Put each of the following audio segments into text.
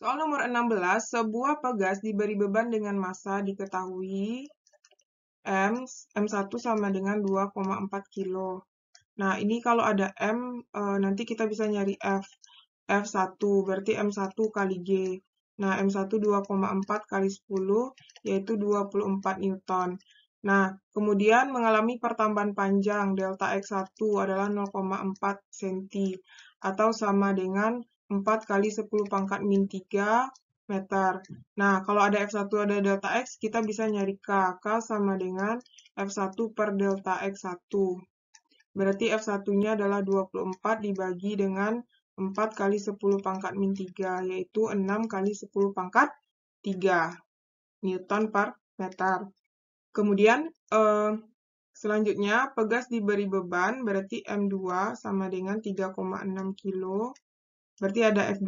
Soal nomor 16, sebuah pegas diberi beban dengan massa diketahui M, M1 sama dengan 2,4 kilo. Nah, ini kalau ada M, e, nanti kita bisa nyari F. F1, berarti M1 kali G. Nah, M1 2,4 kali 10, yaitu 24 Newton. Nah, kemudian mengalami pertambahan panjang, delta X1 adalah 0,4 cm, atau sama dengan 4 kali 10 pangkat min 3 meter. Nah, kalau ada F1 ada delta X, kita bisa nyari K. K sama dengan F1 per delta X1. Berarti F1-nya adalah 24 dibagi dengan 4 kali 10 pangkat min 3, yaitu 6 kali 10 pangkat 3 Newton per meter. Kemudian, eh, selanjutnya, pegas diberi beban, berarti M2 sama dengan 3,6 kilo Berarti ada F2,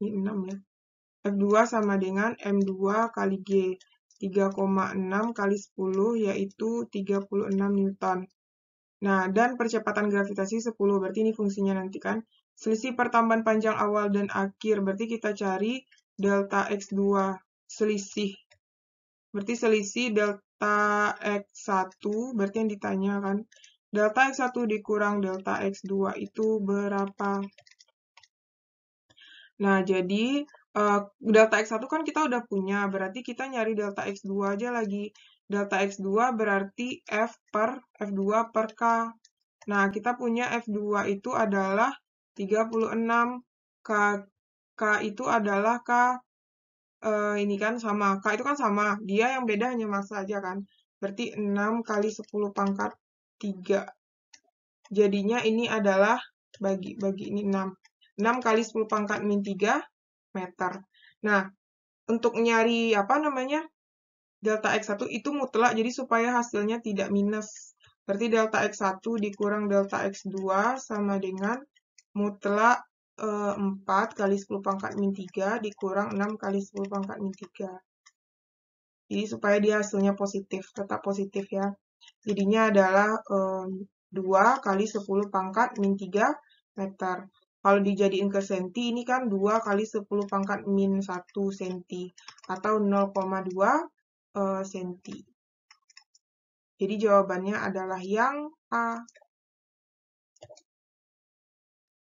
ini 6 ya. F2 sama dengan M2 kali G. 3,6 kali 10 yaitu 36 Newton. Nah, dan percepatan gravitasi 10, berarti ini fungsinya nanti kan. Selisih pertambahan panjang awal dan akhir, berarti kita cari delta X2, selisih. Berarti selisih delta X1, berarti yang ditanya kan. Delta X1 dikurang delta X2 itu berapa? Nah, jadi uh, delta X1 kan kita udah punya, berarti kita nyari delta X2 aja lagi. Delta X2 berarti F per F2 per K. Nah, kita punya F2 itu adalah 36. K, K itu adalah K uh, ini kan sama. K itu kan sama. Dia yang beda hanya masa aja kan. Berarti 6 kali 10 pangkat 3. Jadinya ini adalah bagi bagi ini 6. 6 kali 10 pangkat min 3 meter. Nah, untuk nyari apa namanya delta X1 itu mutlak, jadi supaya hasilnya tidak minus. Berarti delta X1 dikurang delta X2 sama dengan mutlak 4 eh, kali 10 pangkat min 3 dikurang 6 kali 10 pangkat min 3. Jadi supaya dia hasilnya positif, tetap positif ya. Jadinya adalah 2 eh, kali 10 pangkat min 3 meter. Kalau dijadiin ke senti, ini kan 2 kali 10 pangkat min 1 senti atau 0,2 eh, senti. Jadi jawabannya adalah yang A.